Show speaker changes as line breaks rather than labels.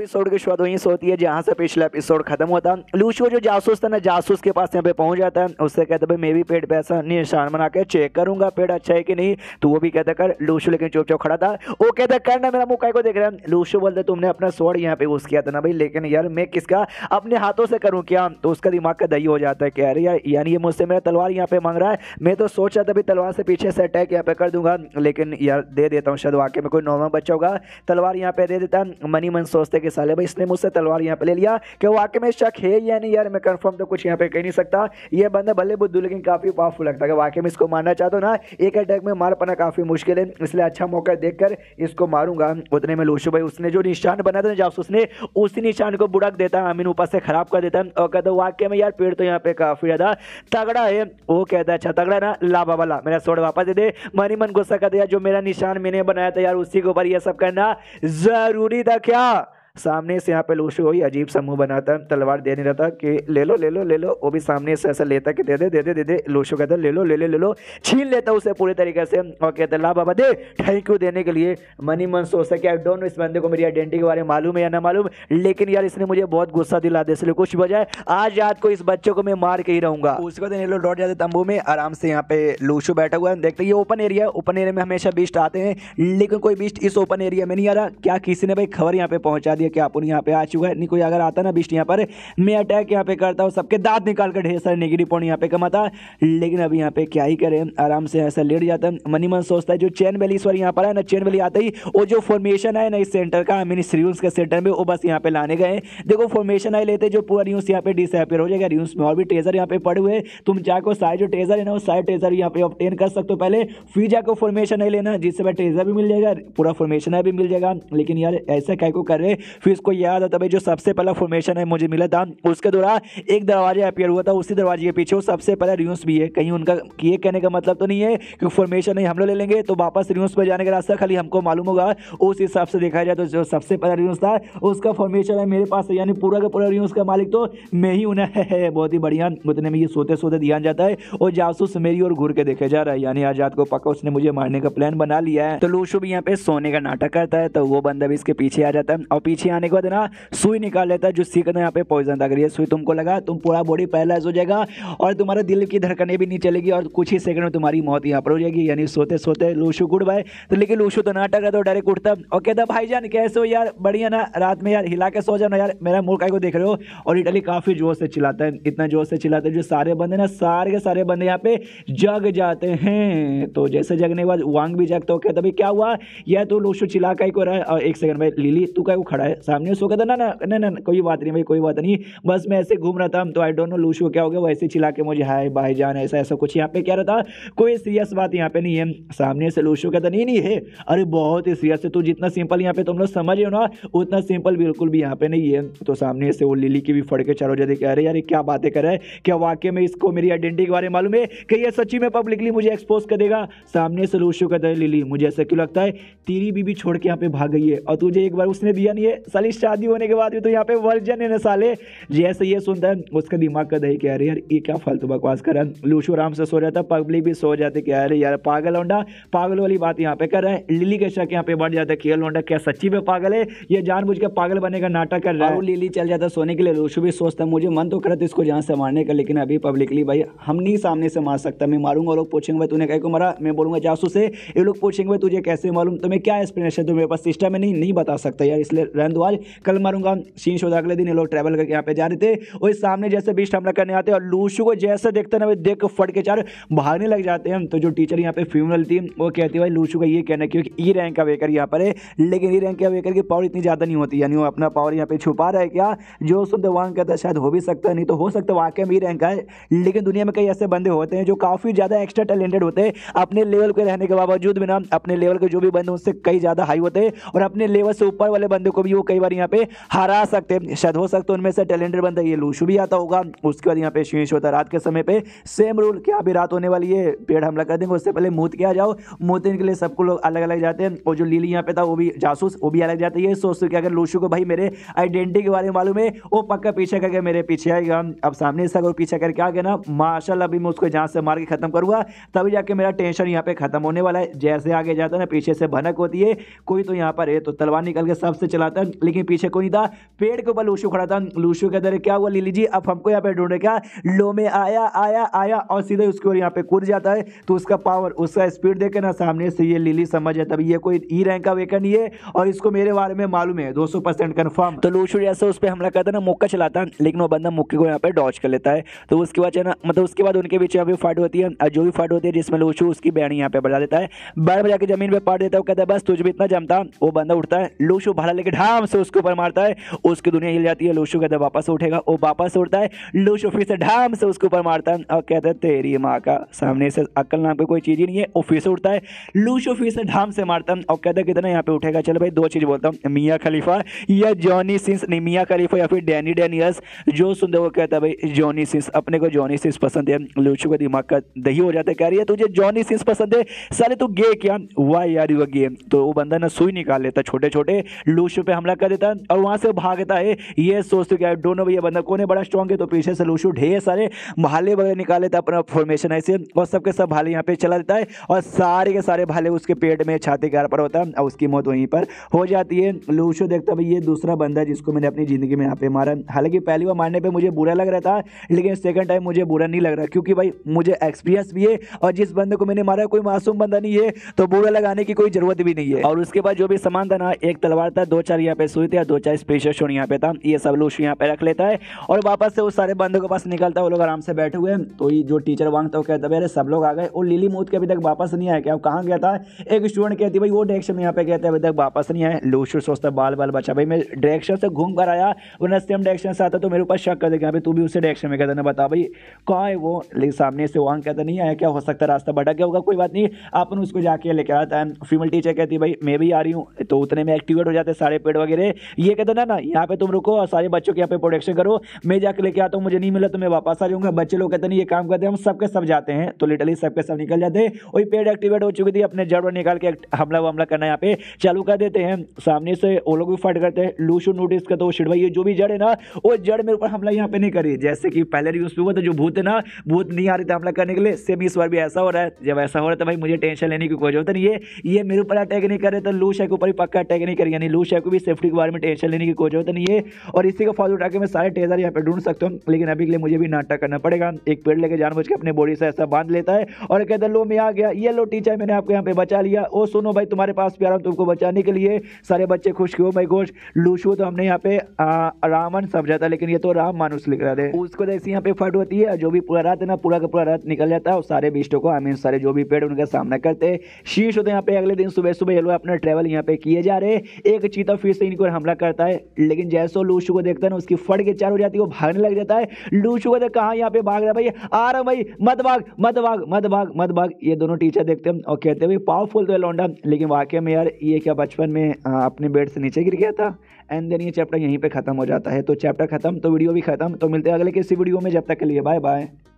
episode की शुरुआत वहीं से होती है जहाँ से पिछला एपिसोड खत्म होता लूशो जो जासूस था ना जासूस के पास यहाँ पे पहुंच जाता है उससे कहता भाई मैं भी पेड़ पे ऐसा निशान बना के चेक करूंगा पेड़ अच्छा है कि नहीं तो वो भी कहता कर लूशो लेकिन चुप चुप खड़ा था वो कहता कर ना मेरा मुकाई को देख रहा है लूशो बोलते तुमने अपना स्वर्ड यहाँ पे यूज किया था ना भाई लेकिन यार मैं किसका अपने हाथों से करूँ क्या तो उसका दिमाग का दही हो जाता है कि अरे यार यानी ये मुझसे मेरा तलवार यहाँ पे मांग रहा है मैं तो सोच रहा था भाई तलवार से पीछे से अटैक यहाँ पे कर दूंगा लेकिन यार दे देता हूँ शायद वाकई में कोई नॉर्मल बच्चा होगा तलवार यहाँ पे दे देता मनी मन सोचते कि साले भाई इसने मुझसे तलवार यहाँ पे ले लिया कि वाकई में शक है या नहीं यार मैं कंफर्म तो कुछ यहाँ पे कह नहीं सकता ये बंदा भले बुद्धू लेकिन काफ़ी पावरफुल लगता है वाकई में इसको मारना चाहता हूँ ना एक अटैक में मार पाना काफ़ी मुश्किल है इसलिए अच्छा मौका देख इसको मारूंगा उतने में लूशू भाई उसने जो निशान बनाया था जासूस उसने उसी निशान को बुड़क देता है अमीन ऊपर से ख़राब कर देता है और कहते है वाकई में यार पेड़ तो यहाँ पे काफ़ी ज़्यादा तगड़ा है वो कहता है अच्छा तगड़ा ना ला बाबा ला मेरा सोड वापस दे दे मनी मन गुस्सा कर दिया जो मेरा निशान मैंने बनाया था यार उसी के ऊपर यह सब करना ज़रूरी था क्या सामने से यहाँ पे लूशू हुई अजीब सा मुंह बनाता तलवार देने रहता कि ले लो ले लो ले लो वो भी सामने से ऐसा लेता कि दे दे दे दे दे दे लूशू कहता ले लो ले ले ले लो छीन लेता उसे पूरे तरीके से और कहता ला बाबा दे थैंक यू देने के लिए मनी मन सोचता कि आई डोंट नो इस बंदे को मेरी आइडेंटिटी के बारे में मालूम है या ना मालूम लेकिन यार इसने मुझे बहुत गुस्सा दिला दे इसलिए कुछ बजाय आज रात को इस बच्चे को मैं मार के ही रहूंगा उसके ले लो डॉट जाते तंबू में आराम से यहाँ पे लूशू बैठा हुआ है देखते ये ओपन एरिया ओपन एरिया में हमेशा बीस्ट आते हैं लेकिन कोई बीस्ट इस ओपन एरिया में नहीं आ रहा क्या किसी ने भाई खबर यहाँ पे पहुँचा दी दिया कि आप यहाँ पे आ चुका है कोई अगर आता ना बिस्ट यहाँ पर मैं अटैक यहाँ पे करता हूँ सबके दांत निकाल कर ढेर सारे नेगेटिव पॉइंट यहाँ पे कमाता लेकिन अभी यहाँ पे क्या ही करें आराम से ऐसा लेट जाता है मनी मन सोचता है जो चैन वैली इस बार यहाँ पर है ना चैन वैली आता ही वो जो फॉर्मेशन है ना इस सेंटर का मिनी रियूस के सेंटर में वो बस यहाँ पे लाने गए देखो फॉर्मेशन आए लेते जो पूरा रियूस यहाँ पे डिसअपेयर हो जाएगा रियूस में और भी ट्रेजर यहाँ पे पड़े हुए तुम जाकर सारे जो ट्रेजर है ना वो सारे ट्रेजर यहाँ पे ऑप्टेन कर सकते हो पहले फिर जाकर फॉर्मेशन नहीं लेना जिससे भाई ट्रेजर भी मिल जाएगा पूरा फॉर्मेशन भी मिल जाएगा लेकिन यार ऐसा क्या को कर रहे फिर इसको याद आता भाई जो सबसे पहला फॉर्मेशन है मुझे मिला था उसके दौरान एक दरवाजा अपेयर हुआ था उसी दरवाजे के पीछे वो सबसे पहला रियूस भी है कहीं उनका ये कहने का मतलब तो नहीं है कि फॉर्मेशन नहीं हम लोग ले लेंगे तो वापस रियूस पर जाने का रास्ता खाली हमको मालूम होगा उस हिसाब से देखा जाए तो जो सबसे पहला रियूस था उसका फॉर्मेशन है मेरे पास यानी पूरा का पूरा रियूस का मालिक तो मैं ही उन्हें है बहुत ही बढ़िया उतने में ये सोते सोते ध्यान जाता है और जासूस मेरी और घूर के देखे जा रहा है यानी आज को पक्का उसने मुझे मारने का प्लान बना लिया है तो लूशु भी यहाँ पे सोने का नाटक करता है तो वो बंदा भी इसके पीछे आ जाता है और पीछे पीछे आने के बाद ना सुई निकाल लेता है जिससे कहते यहाँ पे पॉइजन था रही है सुई तुमको लगा तुम पूरा बॉडी पैरालाइज हो जाएगा और तुम्हारे दिल की धड़कने भी नहीं चलेगी और कुछ ही सेकंड में तुम्हारी मौत यहाँ पर हो जाएगी यानी सोते सोते लूशू गुड़ बाय तो लेकिन लूशू तो ना टकरा तो डायरेक्ट उठता और कहता भाई जान कैसे हो यार बढ़िया ना रात में यार हिला के सो जाना यार मेरा मुल्क को देख रहे हो और इटली काफ़ी जोर से चिल्लाता है इतना जोर से चिल्लाता हैं जो सारे बंदे ना सारे के सारे बंदे यहाँ पे जग जाते हैं तो जैसे जगने के बाद वांग भी जगता हो कहता भाई क्या हुआ यह तो लूशू चिल्ला का ही को रहा है और एक सेकंड भाई लीली तू का खड़ा है सामने उसको कहता ना ना ना ना कोई बात नहीं भाई कोई बात नहीं बस मैं ऐसे घूम रहा था तो आई डोंट नो लूशो क्या हो गया वैसे चिल्ला के मुझे हाय भाई जान ऐसा ऐसा कुछ यहाँ पे क्या रहता कोई सीरियस बात यहाँ पे नहीं है सामने से लूशो कहता नहीं नहीं है अरे बहुत ही सीरियस है तो जितना सिंपल यहाँ पे तुम लोग समझ रहे हो ना उतना सिंपल बिल्कुल भी यहाँ पे नहीं है तो सामने से वो लिली की भी फड़के चारों जगह कह रहे यार क्या बातें कर रहा है क्या वाक्य में इसको मेरी आइडेंटिटी के बारे में मालूम है कि यह सच्ची में पब्लिकली मुझे एक्सपोज कर देगा सामने से लूशो कहता है लिली मुझे ऐसा क्यों लगता है तेरी बीबी छोड़ के यहाँ पे भाग गई है और तुझे एक बार उसने दिया नहीं है साली शादी होने के बाद भी तो यहाँ पे वर्जन है ना साले जैसे ये सुनता है उसका दिमाग का दही कह रही यार ये क्या फालतू बकवास कर रहा है लूशू आराम से सो रहा था पब्लिक भी सो जाती कह रहे यार पागल होंडा पागल वाली बात यहाँ पे कर रहे है लिली के शक यहाँ पे बढ़ जाता है होंडा क्या सच्ची में पागल है ये जानबूझ के पागल बने का नाटक कर रहा है लिली चल जाता सोने के लिए लूशू भी सोचता मुझे मन तो करता तो इसको जहाँ से मारने का लेकिन अभी पब्लिकली भाई हम नहीं सामने से मार सकता मैं मारूंगा लोग पूछेंगे भाई तूने कह को मारा मैं बोलूंगा जासू से ये लोग पूछेंगे भाई तुझे कैसे मालूम तुम्हें तो क्या एक्सप्लेनेशन तुम्हें पास सिस्टम में नहीं नहीं बता सकता यार इसलिए रहने दो आज कल मारूंगा सीन शो अगले दिन ये लोग ट्रैवल करके यहाँ पे जा रहे थे और इस सामने जैसे बीस्ट हमला करने आते हैं और लूशू को जैसे देखते ना देख फट के चार भागने लग जाते हैं तो जो टीचर यहाँ पे फीमेल थी वो कहती है भाई लूशू का ये कहना क्योंकि ई रैंक का वेकर यहाँ पर है लेकिन ई रैंक का वेकर की पावर इतनी ज़्यादा नहीं होती यानी वो अपना पावर यहाँ पे छुपा रहा है क्या जो शुद्ध वांग कहता शायद हो भी सकता नहीं तो हो सकता वाक्य में ई रैंक का है लेकिन दुनिया में कई ऐसे बंदे होते हैं जो काफ़ी ज़्यादा एक्स्ट्रा टैलेंटेड होते हैं अपने लेवल के रहने के बावजूद भी ना अपने लेवल के जो भी बंदे उससे कई ज़्यादा हाई होते हैं और अपने लेवल से ऊपर वाले बंदे को भी यू कई बार यहाँ पे हरा सकते हैं शायद हो सकते उनमें से टैलेंटेड बंदा ये लूशू भी आता होगा उसके बाद यहाँ पे शीश होता है रात के समय पे सेम रूल क्या अभी रात होने वाली है पेड़ हमला कर देंगे उससे पहले मूत के आ जाओ मूत के लिए सबको लोग अलग अलग जाते हैं और जो लीली यहाँ पे था वो भी जासूस वो भी अलग जाती है सोचते कि अगर लूशू को भाई मेरे आइडेंटिटी के बारे में मालूम है वो पक्का पीछे करके मेरे पीछे आएगा अब सामने से अगर पीछे करके आ गया ना माशा अभी मैं उसको जहाँ से मार के खत्म करूँगा तभी जाके मेरा टेंशन यहाँ पे खत्म होने वाला है जैसे आगे जाता है ना पीछे से भनक होती है कोई तो यहाँ पर है तो तलवार निकल के सबसे चलाता है था लेकिन पीछे कोई नहीं था पेड़ के ऊपर लूशू खड़ा था लूशू के अंदर क्या हुआ ले लीजिए अब हमको यहाँ पे ढूंढे क्या लो में आया आया आया और सीधे उसके ऊपर यहाँ पे कूद जाता है तो उसका पावर उसका स्पीड देखे ना सामने से ये लिली समझ है तभी ये कोई ई रैंक का वेकन नहीं है और इसको मेरे बारे में मालूम है दो कंफर्म तो लूशू जैसे उस पर हमला करता ना मुक्का चलाता है लेकिन वो बंदा मुक्के को यहाँ पे डॉच कर लेता है तो उसके बाद ना मतलब उसके बाद उनके बीच यहाँ पे फाइट होती है जो भी फाइट होती है जिसमें लूशू उसकी बहनी यहाँ पे बढ़ा देता है बाढ़ बजा के जमीन पर पाट देता है वो कहता है बस तुझ भी इतना जमता वो बंदा उठता है लूशू भाड़ा लेके ढा आराम से उसके ऊपर मारता है उसकी दुनिया हिल जाती है लोशो कहता है वापस उठेगा वो वापस उठता है लोशो फिर से ढाम से उसके ऊपर मारता है और कहता है तेरी माँ का सामने से अक्ल नाम का कोई चीज़ ही नहीं है वो फिर से उठता है लोशो फिर से ढाम से मारता है और कहता है कितना यहाँ पे उठेगा चलो भाई दो चीज़ बोलता हूँ मियाँ खलीफा या जॉनी सिंस नहीं मियाँ खलीफा या फिर डैनी डैनियस जो सुनते वो कहता है भाई जॉनी सिंस अपने को जॉनी सिंस पसंद है लोशो का दिमाग का दही हो जाता है कह रही है तुझे जॉनी सिंस पसंद है साले तू गे क्या वाह यार यू गे तो वो बंदा ना सुई निकाल लेता छोटे छोटे लूशो पे हम हमला कर देता और वहां से भागता है ये सोचते तो क्या दोनों भैया बंदा कोने बड़ा स्ट्रॉन्ग है तो पीछे से लूशू ढेर सारे भाले वगैरह निकाल लेता अपना फॉर्मेशन ऐसे और सबके सब भाले यहाँ पे चला देता है और सारे के सारे भाले उसके पेट में छाते के पर होता है और उसकी मौत वहीं पर हो जाती है लूशू देखता भाई ये दूसरा बंदा जिसको मैंने अपनी ज़िंदगी में यहाँ पे मारा हालांकि पहली बार मारने पर मुझे बुरा लग रहा था लेकिन सेकेंड टाइम मुझे बुरा नहीं लग रहा क्योंकि भाई मुझे एक्सपीरियंस भी है और जिस बंदे को मैंने मारा कोई मासूम बंदा नहीं है तो बुरा लगाने की कोई ज़रूरत भी नहीं है और उसके बाद जो भी सामान था ना एक तलवार था दो चार या यहाँ पे सुई थे दो चार स्पेशल शोन यहाँ पे था ये सब लोग यहाँ पे रख लेता है और वापस से उस सारे बंदों के पास निकलता है वो लोग आराम से बैठे हुए तो ये जो टीचर वांग था वो कहता है अरे सब लोग आ गए और लिली मूत के अभी तक वापस नहीं आया क्या कहाँ गया था एक स्टूडेंट कहती भाई वो डायरेक्शन यहाँ पे कहते अभी तक वापस नहीं आया लूशू सोचता बाल बाल बचा भाई मैं डायरेक्शन से घूम कर आया वरना सेम डायरेक्शन से आता तो मेरे ऊपर शक कर देगा भाई तू भी उसे डायरेक्शन में कहता ना बता भाई कहाँ है वो लेकिन सामने से वांग कहता नहीं आया क्या हो सकता रास्ता भटक गया होगा कोई बात नहीं अपन उसको जाके लेकर आता है फीमेल टीचर कहती भाई मैं भी आ रही हूँ तो उतने में एक्टिवेट हो जाते सारे पेड़ वगैरह ये कहते ना ना यहाँ पे तुम रुको और सारे बच्चों के यहाँ पे प्रोडक्शन करो मैं जाकर लेके आता हूँ मुझे नहीं मिला तो मैं वापस आ जाऊँगा बच्चे लोग कहते नहीं ये काम करते हम सबके सब जाते हैं तो लिटली सबके सब निकल जाते हैं वही पेड़ एक्टिवेट हो चुकी थी अपने जड़ निकाल के हमला वमला करना यहाँ पे चालू कर देते हैं सामने से वो लोग भी फट करते हैं लूशू नोटिस करते हो शिट जो भी जड़ है ना वो जड़ मेरे ऊपर हमला यहाँ पे नहीं करी जैसे कि पहले न्यूज पे हुआ था जो भूत है ना भूत नहीं आ रही था हमला करने के लिए सेम इस बार भी ऐसा हो रहा है जब ऐसा हो रहा है तो भाई मुझे टेंशन लेने की कोई जरूरत नहीं है ये मेरे ऊपर अटैक नहीं कर रहे तो लू शाह ऊपर ही पक्का अटैक नहीं करेंगे यानी लू शाह को भी सेफ्टी के बारे में टेंशन लेने की कोई जरूरत नहीं है और इसी का फायदा उठा के मैं सारे टेजर यहाँ पे ढूंढ सकता हूँ लेकिन अभी के लिए मुझे भी नाटक करना पड़ेगा एक पेड़ लेके जानबूझ के अपने बॉडी से ऐसा बांध लेता है और कहते लो मैं आ गया ये लो टीचर मैंने आपको यहाँ पे बचा लिया ओ सुनो भाई तुम्हारे पास प्यारा तुमको बचाने के लिए सारे बच्चे खुश क्यों भाई घोष लूशु तो हमने यहाँ पे रामन समझा था लेकिन ये तो राम मानुस लिख रहा था उसको जैसे यहाँ पे फट होती है जो भी पूरा रात है ना पूरा का पूरा रात निकल जाता है और सारे बिस्टों को आई सारे जो भी पेड़ उनका सामना करते हैं शीर्ष होते हैं यहाँ पे अगले दिन सुबह सुबह ये लोग अपना ट्रेवल यहाँ पे किए जा रहे एक चीता फिर से इनको हमला करता है लेकिन जैसो लूशु को देखता है ना उसकी फट के चार हो जाती है वो भागने लग जाता है लूशु को देख कहाँ यहाँ पे भाग रहा है भाई आ रहा भाई मत भाग मत भाग मत भाग मत भाग ये दोनों टीचर देखते हैं और कहते हैं भाई पावरफुल तो है लौंडा लेकिन वाकई में यार ये क्या बचपन में अपने बेड से नीचे गिर गया था एंड देन ये चैप्टर यहीं पर खत्म हो जाता है तो चैप्टर खत्म तो वीडियो भी खत्म तो मिलते हैं अगले किसी वीडियो में जब तक के लिए बाय बाय